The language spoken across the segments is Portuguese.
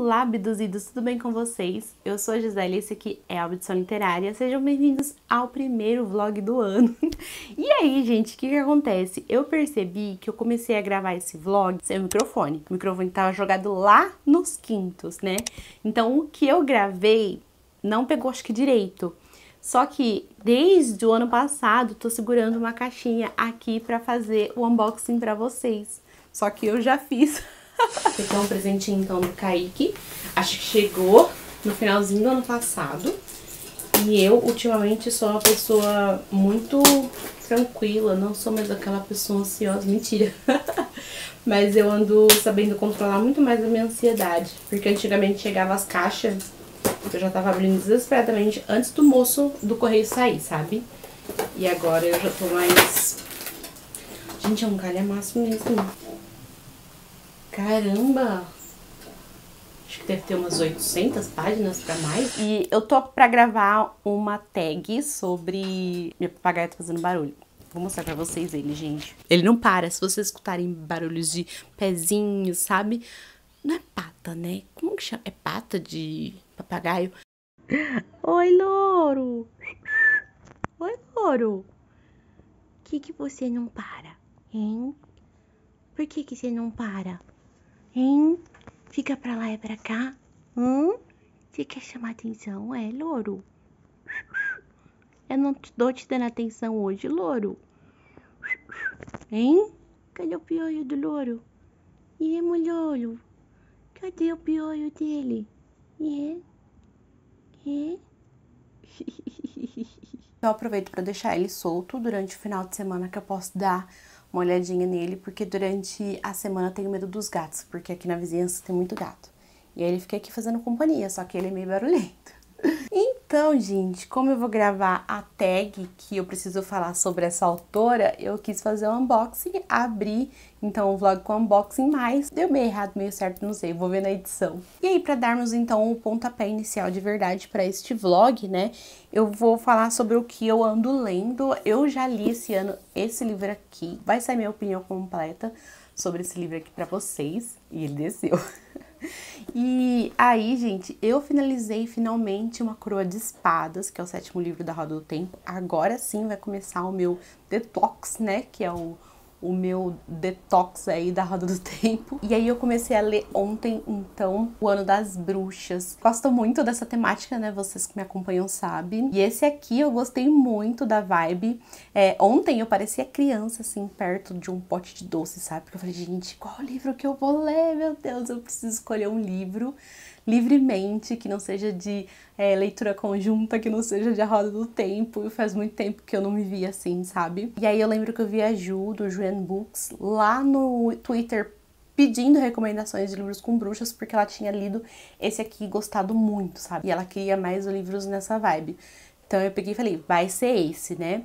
Olá, abduzidos, tudo bem com vocês? Eu sou a Gisele, esse aqui é a Audição Literária. Sejam bem-vindos ao primeiro vlog do ano. e aí, gente, o que, que acontece? Eu percebi que eu comecei a gravar esse vlog sem o microfone. O microfone tava jogado lá nos quintos, né? Então, o que eu gravei não pegou, acho que, direito. Só que desde o ano passado tô segurando uma caixinha aqui para fazer o unboxing para vocês. Só que eu já fiz Esse aqui é um presentinho então do Kaique. Acho que chegou no finalzinho do ano passado. E eu, ultimamente, sou uma pessoa muito tranquila, não sou mais aquela pessoa ansiosa, mentira. Mas eu ando sabendo controlar muito mais a minha ansiedade. Porque antigamente chegava as caixas, eu já tava abrindo desesperadamente antes do moço do correio sair, sabe? E agora eu já tô mais. Gente, é um calhamaço mesmo. Caramba! Acho que deve ter umas 800 páginas para mais. E eu tô para gravar uma tag sobre. Meu papagaio tá fazendo barulho. Vou mostrar pra vocês ele, gente. Ele não para. Se vocês escutarem barulhos de pezinhos, sabe? Não é pata, né? Como que chama? É pata de papagaio? Oi, louro! Oi, louro! Que que você não para, hein? Por que que você não para? Hein? Fica pra lá e pra cá. Hum? Você quer chamar atenção? É, louro. Eu não tô te dando atenção hoje, louro. Hein? Cadê o piolho do louro? E molholo? Cadê o piolho dele? E? E? Eu aproveito para deixar ele solto durante o final de semana que eu posso dar uma olhadinha nele, porque durante a semana eu tenho medo dos gatos, porque aqui na vizinhança tem muito gato. E aí ele fica aqui fazendo companhia, só que ele é meio barulhento. Então, gente, como eu vou gravar a tag que eu preciso falar sobre essa autora, eu quis fazer um unboxing, abri então o um vlog com unboxing, mas deu meio errado, meio certo, não sei, vou ver na edição. E aí, para darmos então o pontapé inicial de verdade para este vlog, né, eu vou falar sobre o que eu ando lendo. Eu já li esse ano esse livro aqui, vai sair minha opinião completa sobre esse livro aqui para vocês, e ele desceu. E aí, gente, eu finalizei finalmente uma coroa de espadas, que é o sétimo livro da Roda do Tempo. Agora sim vai começar o meu detox, né? Que é o o meu detox aí da roda do tempo. E aí eu comecei a ler ontem, então, O Ano das Bruxas. Gosto muito dessa temática, né? Vocês que me acompanham sabem. E esse aqui eu gostei muito da vibe. É, ontem eu parecia criança, assim, perto de um pote de doce, sabe? Porque eu falei, gente, qual livro que eu vou ler? Meu Deus, eu preciso escolher um livro livremente, que não seja de é, leitura conjunta, que não seja de A Roda do Tempo. E faz muito tempo que eu não me via assim, sabe? E aí eu lembro que eu vi a Ju, do Juan Books, lá no Twitter pedindo recomendações de livros com bruxas, porque ela tinha lido esse aqui e gostado muito, sabe? E ela queria mais livros nessa vibe. Então eu peguei e falei, vai ser esse, né?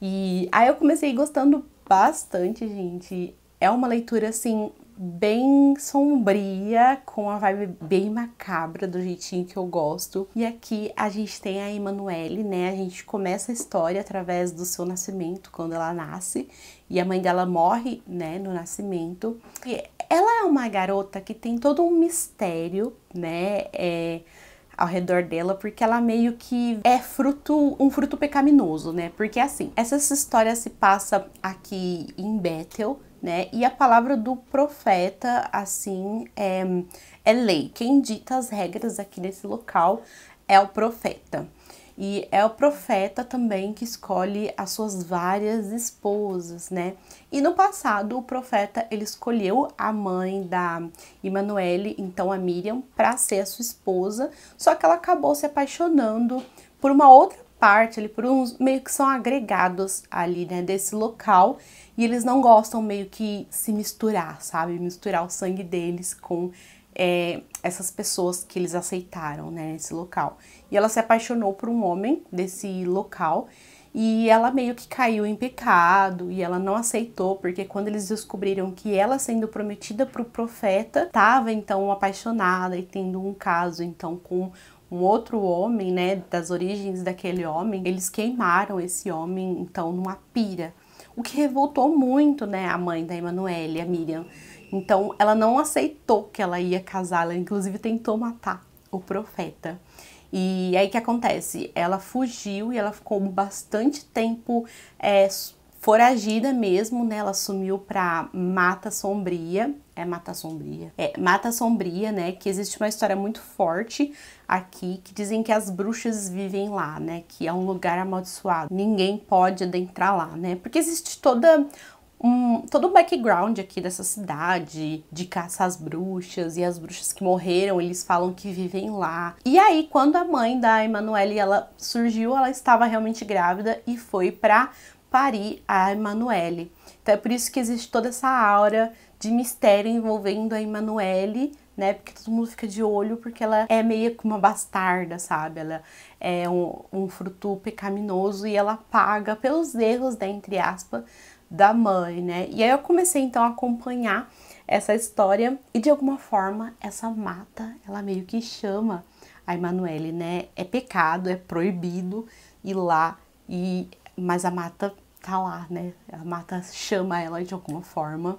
E aí eu comecei gostando bastante, gente. É uma leitura assim bem sombria, com a vibe bem macabra, do jeitinho que eu gosto. E aqui a gente tem a Emanuele, né? A gente começa a história através do seu nascimento, quando ela nasce, e a mãe dela morre, né, no nascimento. E ela é uma garota que tem todo um mistério, né? É ao redor dela, porque ela meio que é fruto, um fruto pecaminoso, né? Porque assim, essa história se passa aqui em Bethel, né? E a palavra do profeta, assim, é, é lei. Quem dita as regras aqui nesse local é o profeta. E é o profeta também que escolhe as suas várias esposas, né? E no passado o profeta ele escolheu a mãe da Emanuele, então a Miriam, para ser a sua esposa, só que ela acabou se apaixonando por uma outra parte, ali por uns meio que são agregados ali, né, desse local. E eles não gostam meio que se misturar, sabe? Misturar o sangue deles com é, essas pessoas que eles aceitaram, né? Nesse local. E ela se apaixonou por um homem desse local. E ela meio que caiu em pecado e ela não aceitou, porque quando eles descobriram que ela sendo prometida para o profeta, estava então apaixonada e tendo um caso então com um outro homem, né, das origens daquele homem, eles queimaram esse homem então numa pira o que revoltou muito, né, a mãe da Emanuele, a Miriam. Então, ela não aceitou que ela ia casar, ela inclusive tentou matar o profeta. E aí que acontece? Ela fugiu e ela ficou bastante tempo é, foragida mesmo, né? Ela sumiu para Mata Sombria, é Mata Sombria, é Mata Sombria, né? Que existe uma história muito forte aqui que dizem que as bruxas vivem lá, né? Que é um lugar amaldiçoado, ninguém pode adentrar lá, né? Porque existe toda um, todo o background aqui dessa cidade, de caçar as bruxas e as bruxas que morreram, eles falam que vivem lá. E aí, quando a mãe da Emanuele ela surgiu, ela estava realmente grávida e foi para parir a Emanuele. Então é por isso que existe toda essa aura de mistério envolvendo a Emanuele, né? Porque todo mundo fica de olho porque ela é meio que uma bastarda, sabe? Ela é um, um fruto pecaminoso e ela paga pelos erros, né, entre aspas, da mãe, né? E aí eu comecei então a acompanhar essa história e de alguma forma essa mata, ela meio que chama a Emanuele, né? É pecado, é proibido ir lá e mas a mata tá lá, né? A mata chama ela de alguma forma.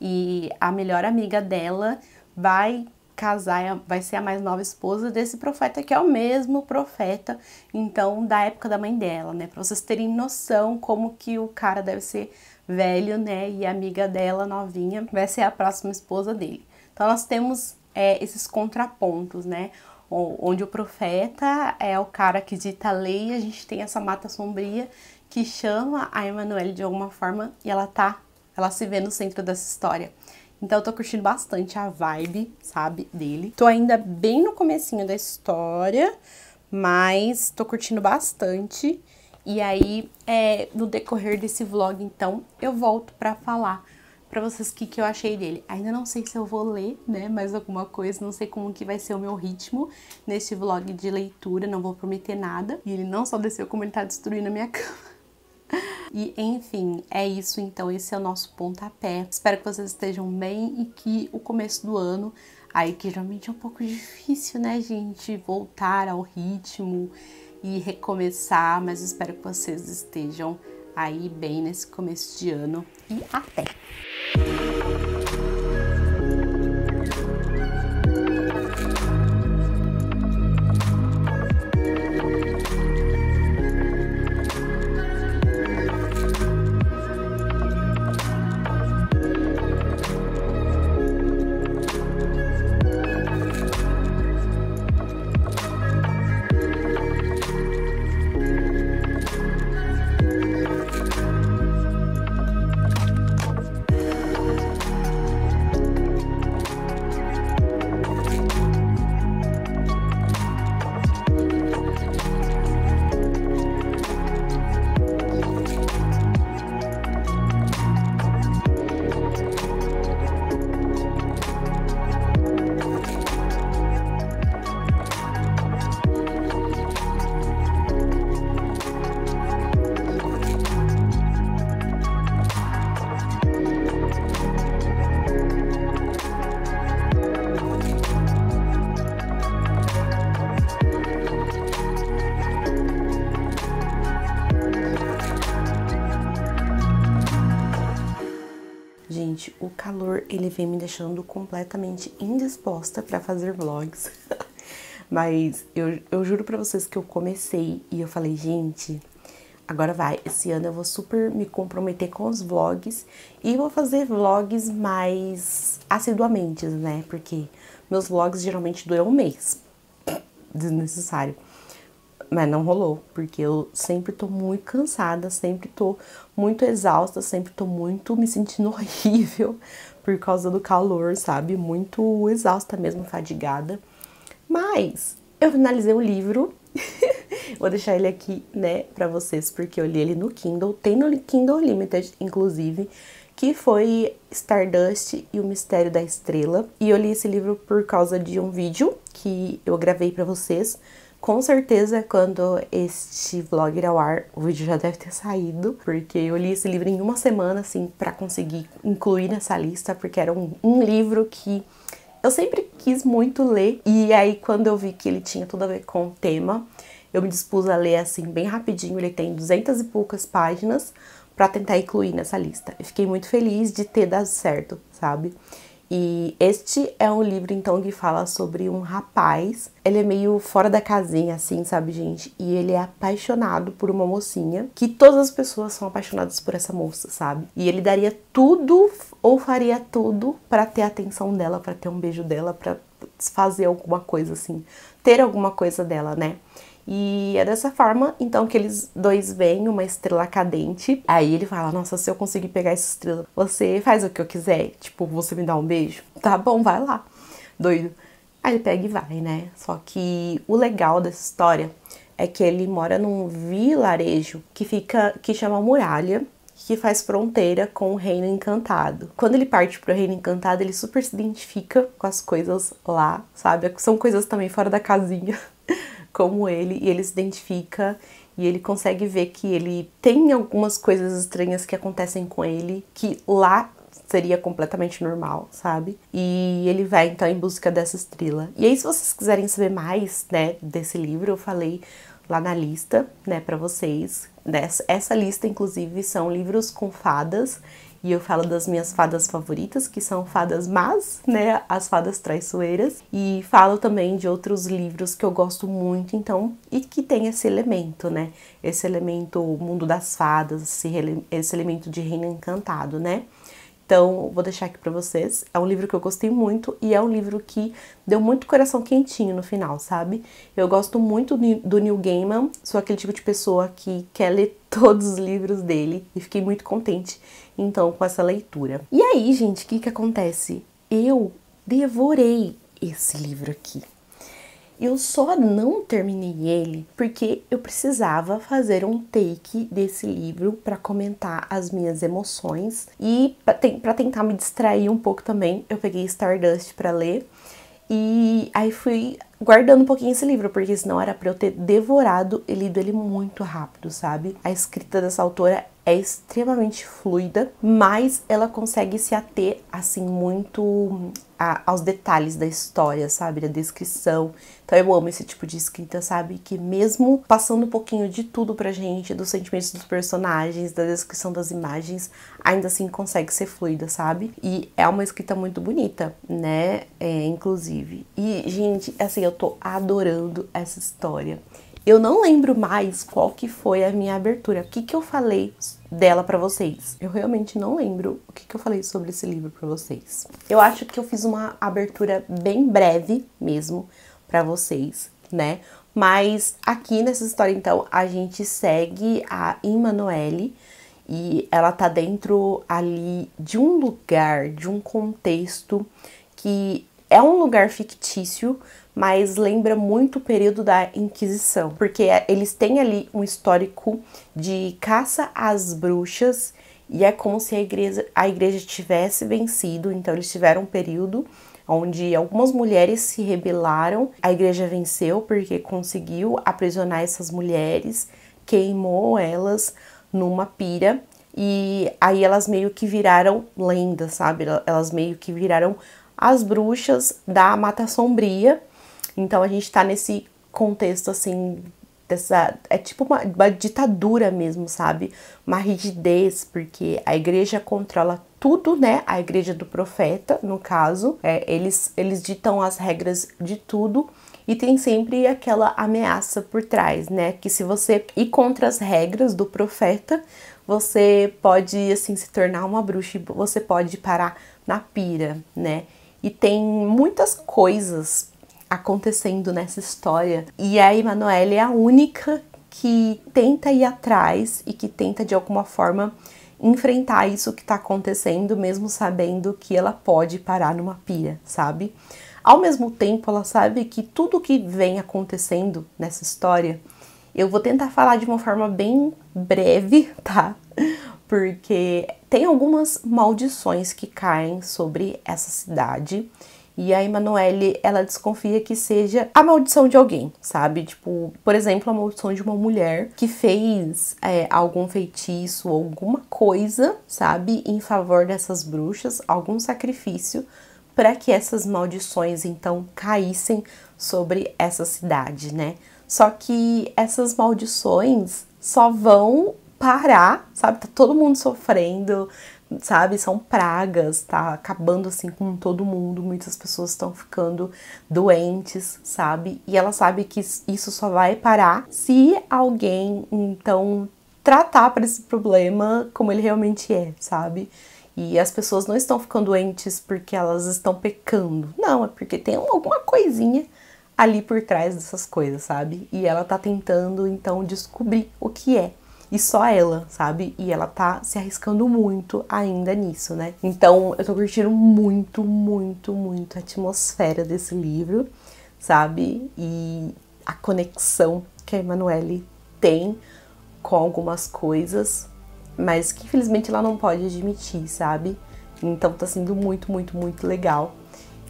E a melhor amiga dela vai casar, vai ser a mais nova esposa desse profeta que é o mesmo profeta, então, da época da mãe dela, né? Pra vocês terem noção como que o cara deve ser velho, né? E a amiga dela, novinha, vai ser a próxima esposa dele. Então, nós temos é, esses contrapontos, né? onde o profeta é o cara que dita a lei, a gente tem essa mata sombria que chama a Emanuele de alguma forma e ela tá, ela se vê no centro dessa história. Então eu tô curtindo bastante a vibe, sabe, dele. Tô ainda bem no comecinho da história, mas tô curtindo bastante. E aí, é, no decorrer desse vlog, então, eu volto para falar para vocês o que, que eu achei dele. Ainda não sei se eu vou ler, né, mais alguma coisa, não sei como que vai ser o meu ritmo nesse vlog de leitura, não vou prometer nada. E ele não só desceu, como ele tá destruindo a minha cama. E enfim, é isso então, esse é o nosso pontapé. Espero que vocês estejam bem e que o começo do ano, aí que geralmente é um pouco difícil, né, gente, voltar ao ritmo e recomeçar, mas espero que vocês estejam aí bem nesse começo de ano e até. calor ele vem me deixando completamente indisposta para fazer vlogs. Mas eu, eu juro para vocês que eu comecei e eu falei, gente, agora vai. Esse ano eu vou super me comprometer com os vlogs e vou fazer vlogs mais assiduamente, né? Porque meus vlogs geralmente duram um mês. Desnecessário mas não rolou, porque eu sempre tô muito cansada, sempre tô muito exausta, sempre tô muito me sentindo horrível por causa do calor, sabe? Muito exausta mesmo, fadigada. Mas eu finalizei o livro. Vou deixar ele aqui, né, para vocês, porque eu li ele no Kindle, tem no Kindle Limited, inclusive, que foi Stardust e o Mistério da Estrela. E eu li esse livro por causa de um vídeo que eu gravei para vocês com certeza, quando este vlog ir ao ar, o vídeo já deve ter saído, porque eu li esse livro em uma semana, assim, para conseguir incluir nessa lista, porque era um, um livro que eu sempre quis muito ler, e aí quando eu vi que ele tinha tudo a ver com o tema, eu me dispus a ler, assim, bem rapidinho. Ele tem duzentas e poucas páginas para tentar incluir nessa lista. E fiquei muito feliz de ter dado certo, sabe? E este é um livro então que fala sobre um rapaz. Ele é meio fora da casinha assim, sabe, gente? E ele é apaixonado por uma mocinha, que todas as pessoas são apaixonadas por essa moça, sabe? E ele daria tudo ou faria tudo para ter a atenção dela, para ter um beijo dela, para fazer alguma coisa assim, ter alguma coisa dela, né? E é dessa forma, então, que eles dois veem uma estrela cadente. Aí ele fala: Nossa, se eu conseguir pegar essa estrela, você faz o que eu quiser. Tipo, você me dá um beijo? Tá bom, vai lá. Doido. Aí ele pega e vai, né? Só que o legal dessa história é que ele mora num vilarejo que fica. que chama Muralha. Que faz fronteira com o Reino Encantado. Quando ele parte pro Reino Encantado, ele super se identifica com as coisas lá, sabe? São coisas também fora da casinha como ele e ele se identifica e ele consegue ver que ele tem algumas coisas estranhas que acontecem com ele que lá seria completamente normal, sabe? E ele vai então em busca dessa estrela. E aí se vocês quiserem saber mais, né, desse livro, eu falei lá na lista, né, para vocês. essa lista inclusive são livros com fadas e eu falo das minhas fadas favoritas, que são fadas más, né? As fadas traiçoeiras. E falo também de outros livros que eu gosto muito, então, e que tem esse elemento, né? Esse elemento mundo das fadas, esse, esse elemento de reino encantado, né? Então, vou deixar aqui para vocês. É um livro que eu gostei muito e é um livro que deu muito coração quentinho no final, sabe? Eu gosto muito do Neil Gaiman, sou aquele tipo de pessoa que quer ler todos os livros dele e fiquei muito contente então com essa leitura. E aí, gente, o que que acontece? Eu devorei esse livro aqui. Eu só não terminei ele porque eu precisava fazer um take desse livro para comentar as minhas emoções e para tentar me distrair um pouco também, eu peguei Stardust para ler. E aí fui guardando um pouquinho esse livro, porque senão era para eu ter devorado e lido ele muito rápido, sabe? A escrita dessa autora é extremamente fluida, mas ela consegue se ater assim muito a, aos detalhes da história, sabe? Da descrição. Então eu amo esse tipo de escrita, sabe? Que mesmo passando um pouquinho de tudo pra gente, dos sentimentos dos personagens, da descrição das imagens, ainda assim consegue ser fluida, sabe? E é uma escrita muito bonita, né? É, inclusive. E, gente, assim, eu tô adorando essa história. Eu não lembro mais qual que foi a minha abertura, o que, que eu falei dela para vocês. Eu realmente não lembro o que, que eu falei sobre esse livro para vocês. Eu acho que eu fiz uma abertura bem breve mesmo para vocês, né? Mas aqui nessa história, então, a gente segue a Emanuele e ela tá dentro ali de um lugar, de um contexto que é um lugar fictício, mas lembra muito o período da Inquisição, porque é, eles têm ali um histórico de caça às bruxas e é como se a igreja, a igreja tivesse vencido, então eles tiveram um período onde algumas mulheres se rebelaram, a igreja venceu porque conseguiu aprisionar essas mulheres, queimou elas numa pira e aí elas meio que viraram lendas, sabe? Elas meio que viraram as bruxas da Mata Sombria então a gente tá nesse contexto assim dessa é tipo uma, uma ditadura mesmo, sabe? Uma rigidez, porque a igreja controla tudo, né? A igreja do profeta, no caso, é, eles eles ditam as regras de tudo e tem sempre aquela ameaça por trás, né? Que se você ir contra as regras do profeta, você pode assim se tornar uma bruxa, você pode parar na pira, né? E tem muitas coisas acontecendo nessa história. E a Emanuele é a única que tenta ir atrás e que tenta de alguma forma enfrentar isso que está acontecendo, mesmo sabendo que ela pode parar numa pia, sabe? Ao mesmo tempo, ela sabe que tudo que vem acontecendo nessa história, eu vou tentar falar de uma forma bem breve, tá? Porque tem algumas maldições que caem sobre essa cidade e a Emanuele, ela desconfia que seja a maldição de alguém, sabe? Tipo, por exemplo, a maldição de uma mulher que fez é, algum feitiço, alguma coisa, sabe? Em favor dessas bruxas, algum sacrifício para que essas maldições então caíssem sobre essa cidade, né? Só que essas maldições só vão parar, sabe? Tá todo mundo sofrendo, sabe, são pragas, tá acabando assim com todo mundo, muitas pessoas estão ficando doentes, sabe? E ela sabe que isso só vai parar se alguém então tratar para esse problema como ele realmente é, sabe? E as pessoas não estão ficando doentes porque elas estão pecando. Não, é porque tem alguma coisinha ali por trás dessas coisas, sabe? E ela tá tentando então descobrir o que é e só ela, sabe? E ela tá se arriscando muito ainda nisso, né? Então eu tô curtindo muito, muito, muito a atmosfera desse livro, sabe? E a conexão que a Emanuele tem com algumas coisas, mas que infelizmente ela não pode admitir, sabe? Então tá sendo muito, muito, muito legal.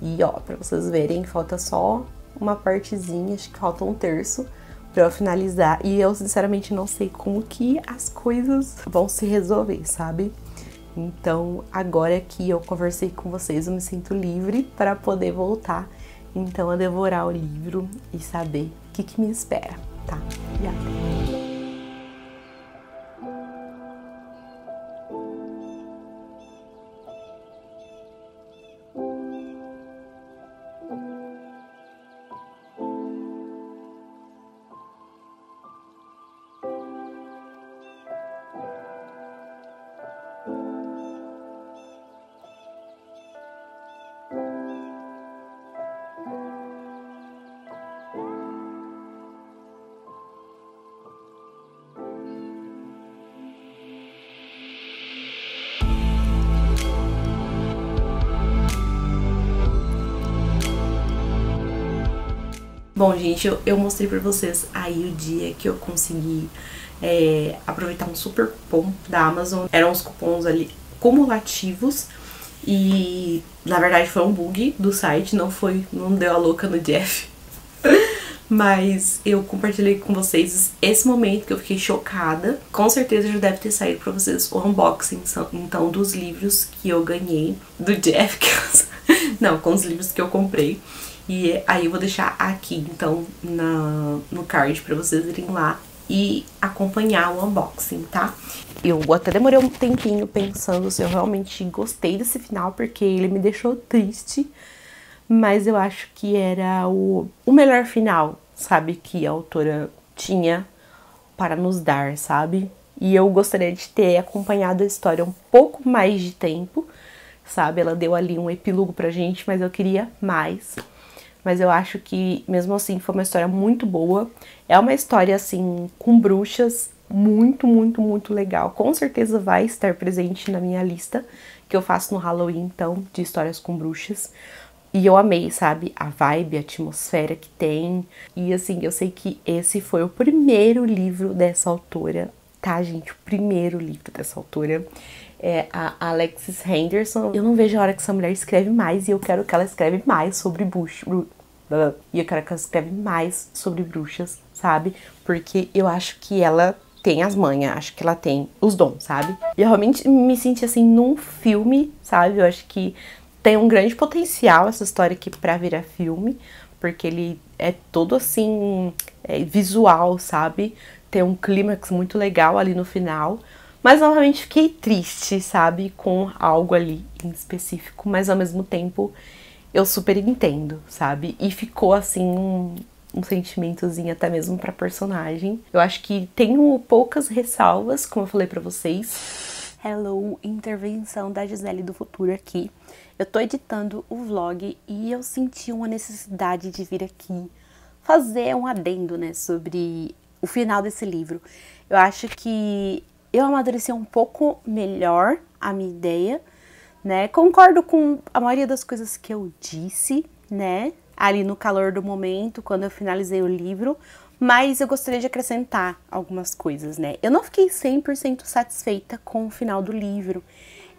E ó, pra vocês verem, falta só uma partezinha, acho que falta um terço para eu finalizar. E eu sinceramente não sei como que as coisas vão se resolver, sabe? Então, agora que eu conversei com vocês, eu me sinto livre para poder voltar então a devorar o livro e saber o que, que me espera, tá? E até. Bom, gente, eu, eu mostrei pra vocês aí o dia que eu consegui é, aproveitar um super cupom da Amazon. Eram os cupons ali cumulativos. E na verdade foi um bug do site, não foi, não deu a louca no Jeff. Mas eu compartilhei com vocês esse momento que eu fiquei chocada. Com certeza já deve ter saído pra vocês o unboxing, então, dos livros que eu ganhei do Jeff. Eu... Não, com os livros que eu comprei. E aí eu vou deixar aqui, então, na, no card pra vocês irem lá e acompanhar o unboxing, tá? Eu até demorei um tempinho pensando se eu realmente gostei desse final, porque ele me deixou triste, mas eu acho que era o, o melhor final, sabe, que a autora tinha para nos dar, sabe? E eu gostaria de ter acompanhado a história um pouco mais de tempo, sabe? Ela deu ali um epílogo pra gente, mas eu queria mais mas eu acho que mesmo assim foi uma história muito boa. É uma história assim com bruxas muito, muito, muito legal. Com certeza vai estar presente na minha lista que eu faço no Halloween, então, de histórias com bruxas. E eu amei, sabe, a vibe, a atmosfera que tem. E assim, eu sei que esse foi o primeiro livro dessa autora, tá, gente? O primeiro livro dessa autora é a Alexis Henderson. Eu não vejo a hora que essa mulher escreve mais e eu quero que ela escreve mais sobre Bush. E eu quero que ela escreve mais sobre bruxas, sabe? Porque eu acho que ela tem as manhas, acho que ela tem os dons, sabe? E eu realmente me senti assim num filme, sabe? Eu acho que tem um grande potencial essa história aqui pra virar filme, porque ele é todo assim, é, visual, sabe? Tem um clímax muito legal ali no final. Mas novamente fiquei triste, sabe? Com algo ali em específico, mas ao mesmo tempo eu super entendo, sabe? E ficou assim um, um sentimentozinho até mesmo para personagem. Eu acho que tenho poucas ressalvas, como eu falei para vocês. Hello, intervenção da Gisele do Futuro aqui. Eu tô editando o vlog e eu senti uma necessidade de vir aqui fazer um adendo, né, sobre o final desse livro. Eu acho que eu amadureci um pouco melhor a minha ideia, né? Concordo com a maioria das coisas que eu disse, né? Ali no calor do momento, quando eu finalizei o livro, mas eu gostaria de acrescentar algumas coisas, né? Eu não fiquei 100% satisfeita com o final do livro.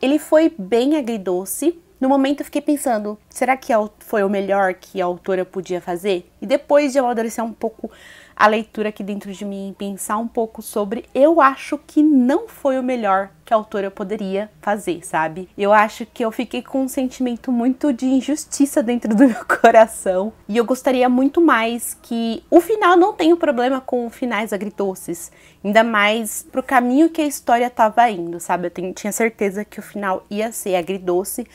Ele foi bem agridoce. No momento eu fiquei pensando, será que é foi o melhor que a autora podia fazer? E depois de amadurecer um pouco a leitura aqui dentro de mim e pensar um pouco sobre eu acho que não foi o melhor que a autora poderia fazer, sabe? Eu acho que eu fiquei com um sentimento muito de injustiça dentro do meu coração e eu gostaria muito mais que o final não tenho problema com finais agridoces, ainda mais pro caminho que a história tava indo, sabe? Eu tinha certeza que o final ia ser agridoce,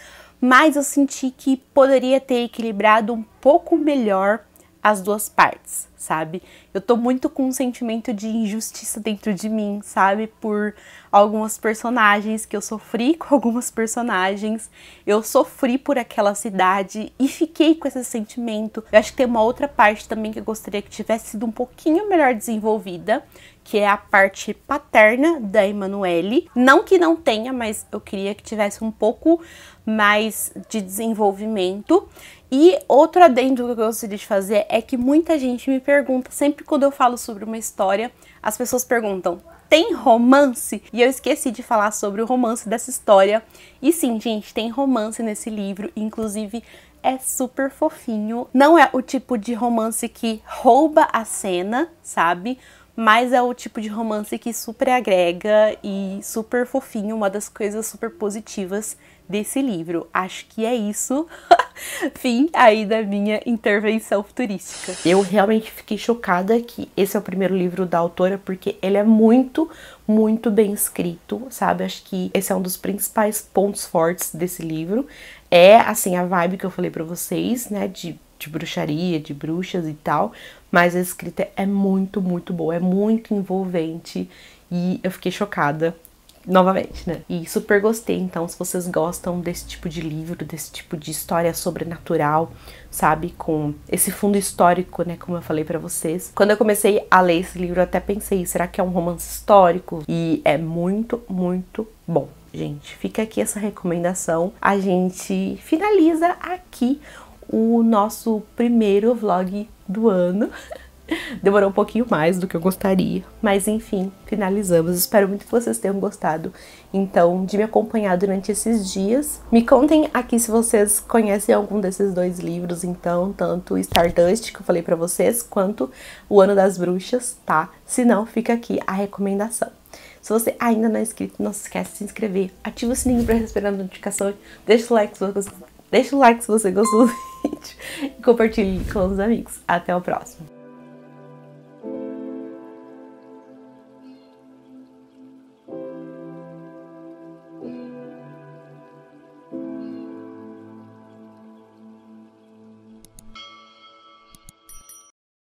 mas eu senti que poderia ter equilibrado um pouco melhor as duas partes sabe? Eu tô muito com um sentimento de injustiça dentro de mim, sabe? Por algumas personagens que eu sofri com algumas personagens, eu sofri por aquela cidade e fiquei com esse sentimento. Eu acho que tem uma outra parte também que eu gostaria que tivesse sido um pouquinho melhor desenvolvida, que é a parte paterna da Emanuele. Não que não tenha, mas eu queria que tivesse um pouco mais de desenvolvimento. E outro adendo que eu gostaria de fazer é que muita gente me pergunta, sempre quando eu falo sobre uma história, as pessoas perguntam: tem romance? E eu esqueci de falar sobre o romance dessa história. E sim, gente, tem romance nesse livro, inclusive é super fofinho. Não é o tipo de romance que rouba a cena, sabe? Mas é o tipo de romance que super agrega e super fofinho, uma das coisas super positivas desse livro. Acho que é isso. Fim aí da minha intervenção futurística. Eu realmente fiquei chocada que esse é o primeiro livro da autora, porque ele é muito, muito bem escrito, sabe? Acho que esse é um dos principais pontos fortes desse livro. É, assim, a vibe que eu falei para vocês, né? De, de bruxaria, de bruxas e tal. Mas a escrita é muito, muito boa, é muito envolvente. E eu fiquei chocada novamente, né? E super gostei. Então, se vocês gostam desse tipo de livro, desse tipo de história sobrenatural, sabe, com esse fundo histórico, né, como eu falei para vocês. Quando eu comecei a ler esse livro, eu até pensei, será que é um romance histórico? E é muito, muito bom. Gente, fica aqui essa recomendação. A gente finaliza aqui o nosso primeiro vlog do ano. Demorou um pouquinho mais do que eu gostaria, mas enfim, finalizamos. Espero muito que vocês tenham gostado, então, de me acompanhar durante esses dias. Me contem aqui se vocês conhecem algum desses dois livros, então, tanto Stardust, que eu falei para vocês, quanto O Ano das Bruxas, tá? Se não, fica aqui a recomendação. Se você ainda não é inscrito, não se esquece de se inscrever, ativa o sininho para receber a notificação, deixa o like se você, deixa o like se você gostou do vídeo e compartilhe com os amigos. Até o próximo!